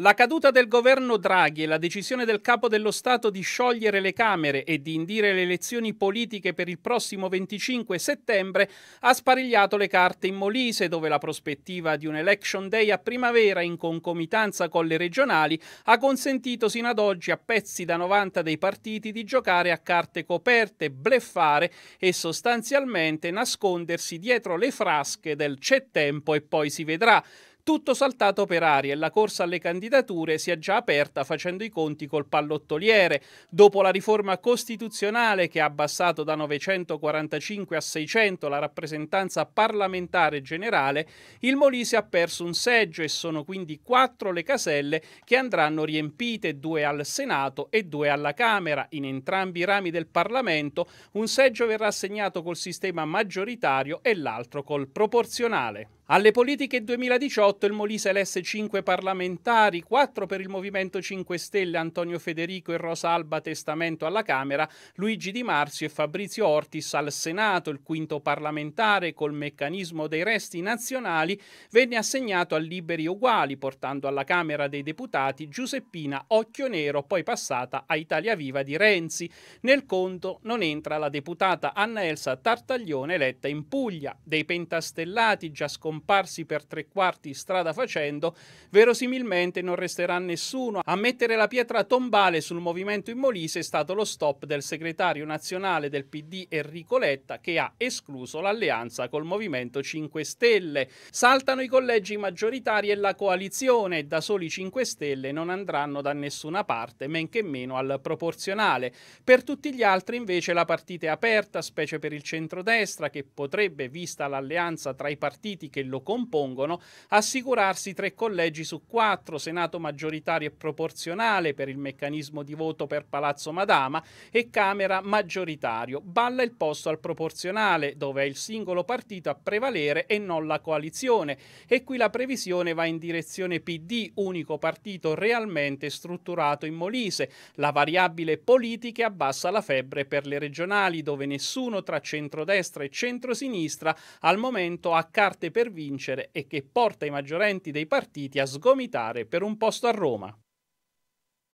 La caduta del governo Draghi e la decisione del capo dello Stato di sciogliere le Camere e di indire le elezioni politiche per il prossimo 25 settembre ha sparigliato le carte in Molise, dove la prospettiva di un election day a primavera in concomitanza con le regionali ha consentito sino ad oggi a pezzi da 90 dei partiti di giocare a carte coperte, bleffare e sostanzialmente nascondersi dietro le frasche del c'è tempo e poi si vedrà tutto saltato per aria e la corsa alle candidature si è già aperta facendo i conti col pallottoliere. Dopo la riforma costituzionale che ha abbassato da 945 a 600 la rappresentanza parlamentare generale, il Molise ha perso un seggio e sono quindi quattro le caselle che andranno riempite, due al Senato e due alla Camera. In entrambi i rami del Parlamento un seggio verrà assegnato col sistema maggioritario e l'altro col proporzionale. Alle politiche 2018 il Molise elesse 5 parlamentari, 4 per il Movimento 5 Stelle, Antonio Federico e Rosa Alba Testamento alla Camera, Luigi Di Marzio e Fabrizio Ortis al Senato, il quinto parlamentare col meccanismo dei resti nazionali venne assegnato a Liberi Uguali, portando alla Camera dei Deputati Giuseppina Occhio Nero, poi passata a Italia Viva di Renzi. Nel conto non entra la deputata Anna Elsa Tartaglione eletta in Puglia. Dei pentastellati già scomparsi scomparsi per tre quarti strada facendo, verosimilmente non resterà nessuno. A mettere la pietra tombale sul movimento in Molise è stato lo stop del segretario nazionale del PD Enrico Letta che ha escluso l'alleanza col Movimento 5 Stelle. Saltano i collegi maggioritari e la coalizione, da soli 5 Stelle non andranno da nessuna parte, men che meno al proporzionale. Per tutti gli altri invece la partita è aperta, specie per il centrodestra che potrebbe, vista l'alleanza tra i partiti che lo compongono, assicurarsi tre collegi su quattro, Senato maggioritario e proporzionale per il meccanismo di voto per Palazzo Madama e Camera maggioritario. Balla il posto al proporzionale, dove è il singolo partito a prevalere e non la coalizione. E qui la previsione va in direzione PD, unico partito realmente strutturato in Molise. La variabile politica abbassa la febbre per le regionali, dove nessuno tra centrodestra e centrosinistra al momento ha carte per vincere e che porta i maggiorenti dei partiti a sgomitare per un posto a Roma.